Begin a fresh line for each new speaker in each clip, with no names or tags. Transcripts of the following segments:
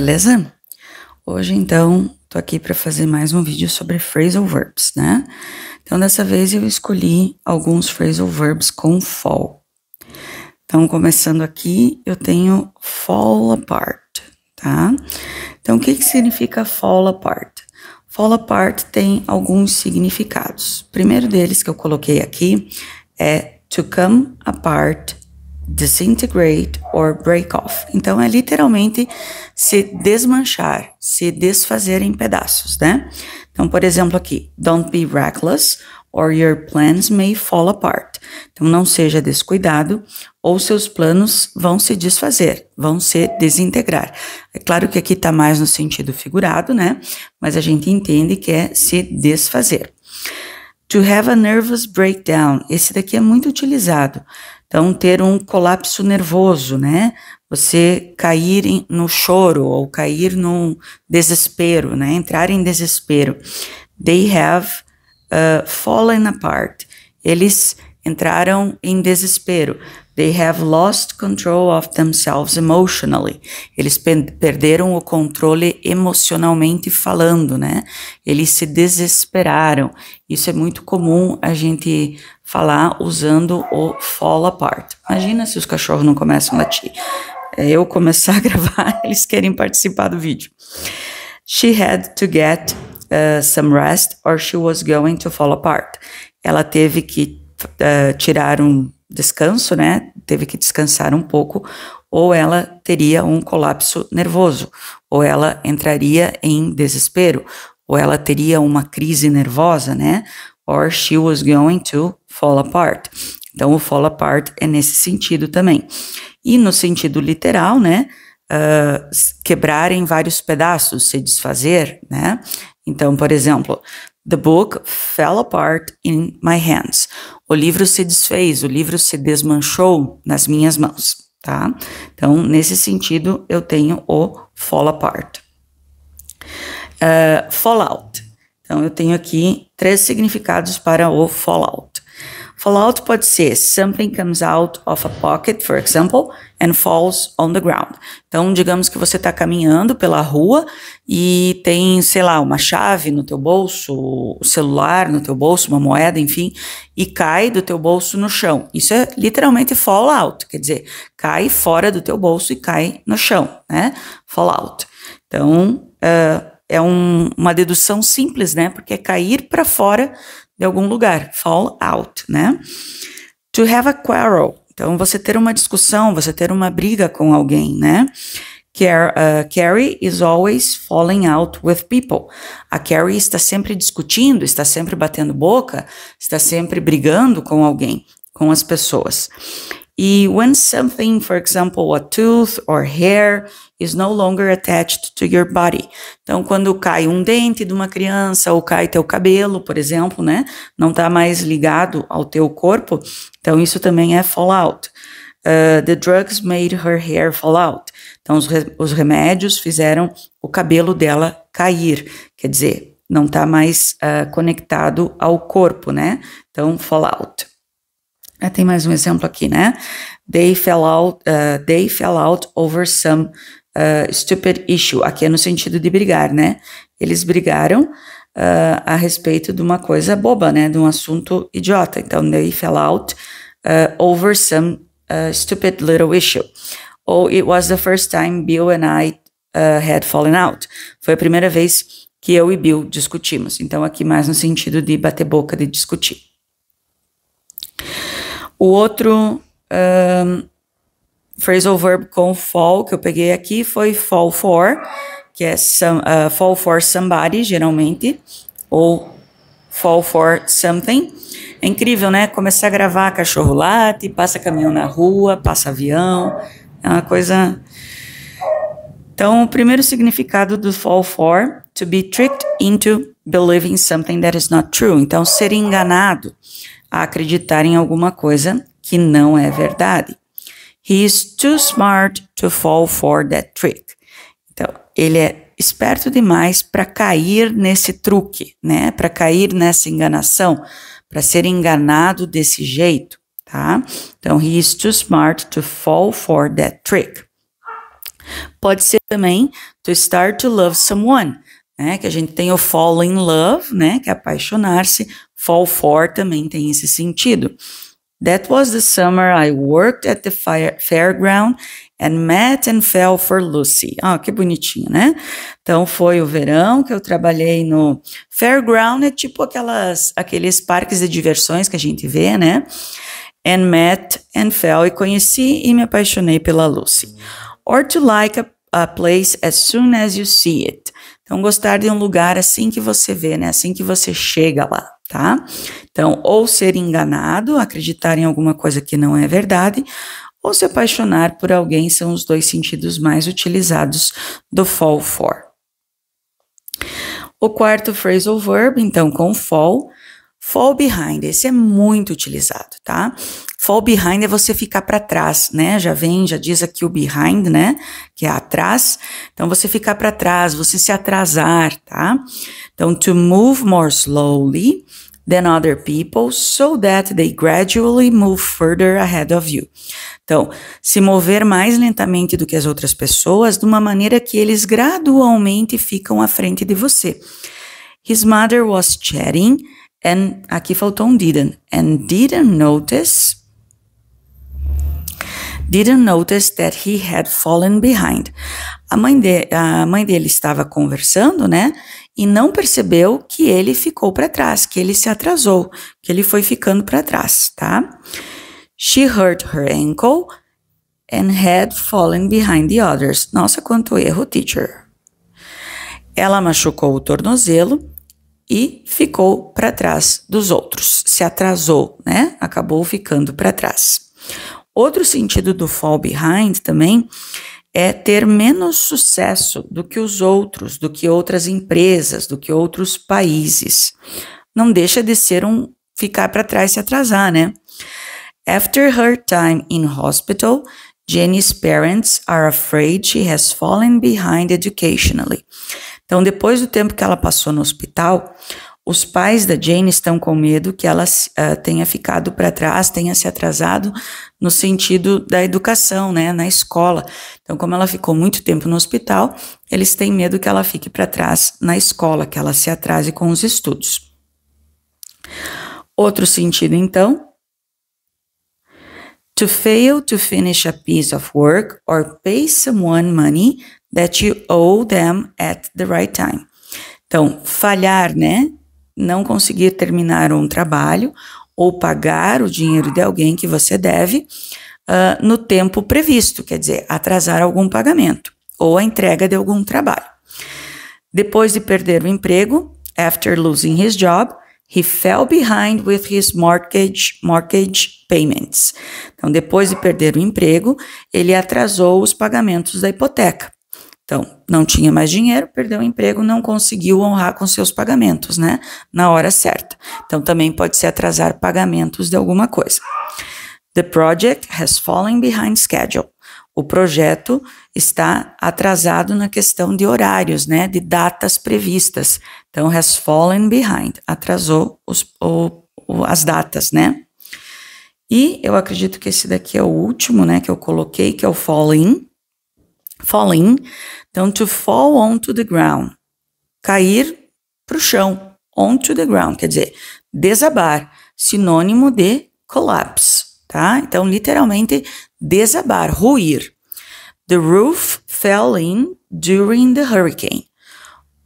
beleza? Hoje, então, tô aqui para fazer mais um vídeo sobre phrasal verbs, né? Então, dessa vez eu escolhi alguns phrasal verbs com fall. Então, começando aqui, eu tenho fall apart, tá? Então, o que, que significa fall apart? Fall apart tem alguns significados. O primeiro deles que eu coloquei aqui é to come apart disintegrate or break off. Então é literalmente se desmanchar, se desfazer em pedaços, né? Então, por exemplo, aqui, don't be reckless or your plans may fall apart. Então não seja descuidado ou seus planos vão se desfazer, vão se desintegrar. É claro que aqui está mais no sentido figurado, né? Mas a gente entende que é se desfazer. To have a nervous breakdown. Esse daqui é muito utilizado. Então, ter um colapso nervoso, né? Você cair em, no choro ou cair no desespero, né? Entrar em desespero. They have uh, fallen apart. Eles entraram em desespero. They have lost control of themselves emotionally. Eles perderam o controle emocionalmente falando, né? Eles se desesperaram. Isso é muito comum a gente falar usando o fall apart. Imagina se os cachorros não começam a latir. É eu começar a gravar, eles querem participar do vídeo. She had to get uh, some rest or she was going to fall apart. Ela teve que uh, tirar um descanso, né? Teve que descansar um pouco, ou ela teria um colapso nervoso, ou ela entraria em desespero, ou ela teria uma crise nervosa, né? or she was going to fall apart. Então, o fall apart é nesse sentido também. E no sentido literal, né? Uh, quebrar em vários pedaços, se desfazer, né? Então, por exemplo, The book fell apart in my hands. O livro se desfez, o livro se desmanchou nas minhas mãos, tá? Então, nesse sentido, eu tenho o fall apart. Uh, fallout então, eu tenho aqui três significados para o fallout. Fallout pode ser something comes out of a pocket, for example, and falls on the ground. Então, digamos que você está caminhando pela rua e tem, sei lá, uma chave no teu bolso, o celular no teu bolso, uma moeda, enfim, e cai do teu bolso no chão. Isso é literalmente fallout, quer dizer, cai fora do teu bolso e cai no chão, né? Fallout. Então, uh, é um, uma dedução simples, né? Porque é cair para fora de algum lugar, fall out, né? To have a quarrel, então você ter uma discussão, você ter uma briga com alguém, né? uh, Carrie is always falling out with people. A Carrie está sempre discutindo, está sempre batendo boca, está sempre brigando com alguém, com as pessoas. E when something, for example, a tooth or hair is no longer attached to your body. Então, quando cai um dente de uma criança ou cai teu cabelo, por exemplo, né? Não está mais ligado ao teu corpo. Então, isso também é fallout. Uh, the drugs made her hair fall out. Então, os, re os remédios fizeram o cabelo dela cair. Quer dizer, não está mais uh, conectado ao corpo, né? Então, fallout. Ah, tem mais um exemplo aqui, né? They fell out, uh, they fell out over some uh, stupid issue. Aqui é no sentido de brigar, né? Eles brigaram uh, a respeito de uma coisa boba, né? De um assunto idiota. Então, they fell out over some stupid little issue. Ou it was the first time Bill and I had fallen out. Foi a primeira vez que eu e Bill discutimos. Então, aqui mais no sentido de bater boca, de discutir. O outro um, phrasal verb com fall que eu peguei aqui foi fall for, que é some, uh, fall for somebody, geralmente, ou fall for something. É incrível, né? Começar a gravar cachorro late, passa caminhão na rua, passa avião, é uma coisa. Então, o primeiro significado do fall for, to be tricked into believing something that is not true. Então, ser enganado, a acreditar em alguma coisa que não é verdade. He is too smart to fall for that trick. Então, ele é esperto demais para cair nesse truque, né? Para cair nessa enganação, para ser enganado desse jeito, tá? Então, he is too smart to fall for that trick. Pode ser também to start to love someone, né? Que a gente tem o fall in love, né? Que é apaixonar-se, Fall for também tem esse sentido. That was the summer I worked at the fairground and met and fell for Lucy. Ah, que bonitinho, né? Então foi o verão que eu trabalhei no fairground, é tipo aquelas aqueles parques de diversões que a gente vê, né? And met and fell e conheci e me apaixonei pela Lucy. Or to like a, a place as soon as you see it. Então gostar de um lugar assim que você vê, né? Assim que você chega lá tá? Então, ou ser enganado, acreditar em alguma coisa que não é verdade, ou se apaixonar por alguém são os dois sentidos mais utilizados do fall for. O quarto phrasal verb, então, com fall, Fall behind, esse é muito utilizado, tá? Fall behind é você ficar para trás, né? Já vem, já diz aqui o behind, né? Que é atrás. Então você ficar para trás, você se atrasar, tá? Então to move more slowly than other people so that they gradually move further ahead of you. Então, se mover mais lentamente do que as outras pessoas, de uma maneira que eles gradualmente ficam à frente de você. His mother was chatting And aqui faltou um didn't. And didn't notice. Didn't notice that he had fallen behind. A mãe, de, a mãe dele estava conversando, né? E não percebeu que ele ficou para trás, que ele se atrasou, que ele foi ficando para trás, tá? She hurt her ankle and had fallen behind the others. Nossa, quanto erro, teacher. Ela machucou o tornozelo e ficou para trás dos outros, se atrasou, né? Acabou ficando para trás. Outro sentido do fall behind também é ter menos sucesso do que os outros, do que outras empresas, do que outros países. Não deixa de ser um ficar para trás se atrasar, né? After her time in hospital, Jenny's parents are afraid she has fallen behind educationally. Então, depois do tempo que ela passou no hospital, os pais da Jane estão com medo que ela uh, tenha ficado para trás, tenha se atrasado no sentido da educação, né, na escola. Então, como ela ficou muito tempo no hospital, eles têm medo que ela fique para trás na escola, que ela se atrase com os estudos. Outro sentido, então, to fail to finish a piece of work or pay someone money that you owe them at the right time. Então, falhar, né? Não conseguir terminar um trabalho ou pagar o dinheiro de alguém que você deve uh, no tempo previsto, quer dizer, atrasar algum pagamento ou a entrega de algum trabalho. Depois de perder o emprego, after losing his job, He fell behind with his mortgage, mortgage payments. Então, depois de perder o emprego, ele atrasou os pagamentos da hipoteca. Então, não tinha mais dinheiro, perdeu o emprego, não conseguiu honrar com seus pagamentos, né? Na hora certa. Então, também pode ser atrasar pagamentos de alguma coisa. The project has fallen behind schedule. O projeto está atrasado na questão de horários, né? De datas previstas. Então, has fallen behind. Atrasou os, o, o, as datas, né? E eu acredito que esse daqui é o último, né? Que eu coloquei, que é o falling. Falling. Então, to fall onto the ground. Cair para o chão. Onto the ground, quer dizer, desabar. Sinônimo de collapse, tá? Então, literalmente, desabar, ruir. The roof fell in during the hurricane.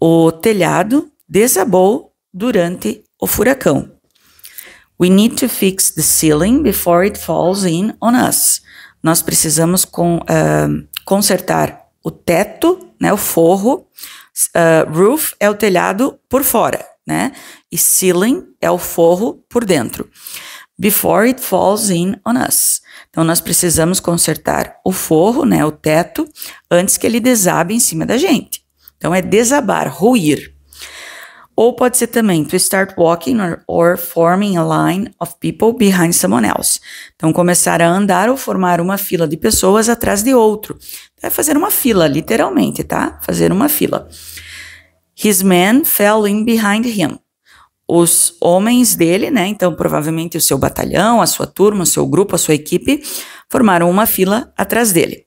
O telhado desabou durante o furacão. We need to fix the ceiling before it falls in on us. Nós precisamos com, uh, consertar o teto, né, o forro, uh, roof é o telhado por fora, né, e ceiling é o forro por dentro. Before it falls in on us. Então nós precisamos consertar o forro, né, o teto, antes que ele desabe em cima da gente. Então é desabar, ruir. Ou pode ser também to start walking or, or, forming a line of people behind someone else. Então, começar a andar ou formar uma fila de pessoas atrás de outro. É fazer uma fila, literalmente, tá? Fazer uma fila. His men fell in behind him. Os homens dele, né? Então, provavelmente o seu batalhão, a sua turma, o seu grupo, a sua equipe, formaram uma fila atrás dele.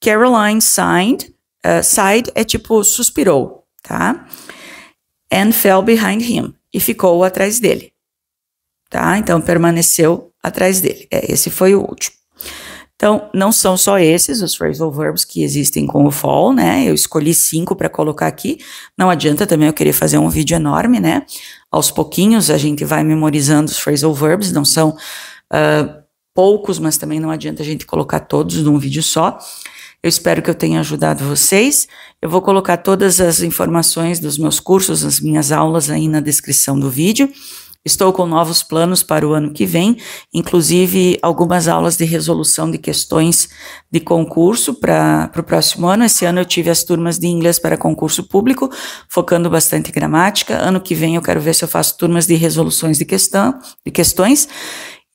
Caroline signed, uh, eh, sighed é tipo suspirou, tá? and fell behind him, e ficou atrás dele. Tá? Então permaneceu atrás dele. É, esse foi o último. Então, não são só esses os phrasal verbs que existem com o fall, né? Eu escolhi cinco para colocar aqui. Não adianta também eu querer fazer um vídeo enorme, né? Aos pouquinhos a gente vai memorizando os phrasal verbs, não são uh, poucos, mas também não adianta a gente colocar todos num vídeo só. Eu espero que eu tenha ajudado vocês. Eu vou colocar todas as informações dos meus cursos, as minhas aulas aí na descrição do vídeo. Estou com novos planos para o ano que vem, inclusive algumas aulas de resolução de questões de concurso para o próximo ano. Esse ano eu tive as turmas de inglês para concurso público, focando bastante em gramática. Ano que vem eu quero ver se eu faço turmas de resoluções de, questão, de questões.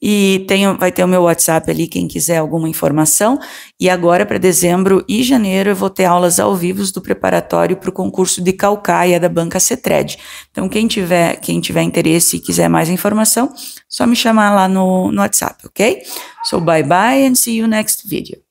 E tem, vai ter o meu WhatsApp ali, quem quiser alguma informação. E agora, para dezembro e janeiro, eu vou ter aulas ao vivo do preparatório para o concurso de Calcaia da Banca Cetred. Então, quem tiver, quem tiver interesse e quiser mais informação, só me chamar lá no, no WhatsApp, ok? So, bye bye and see you next video.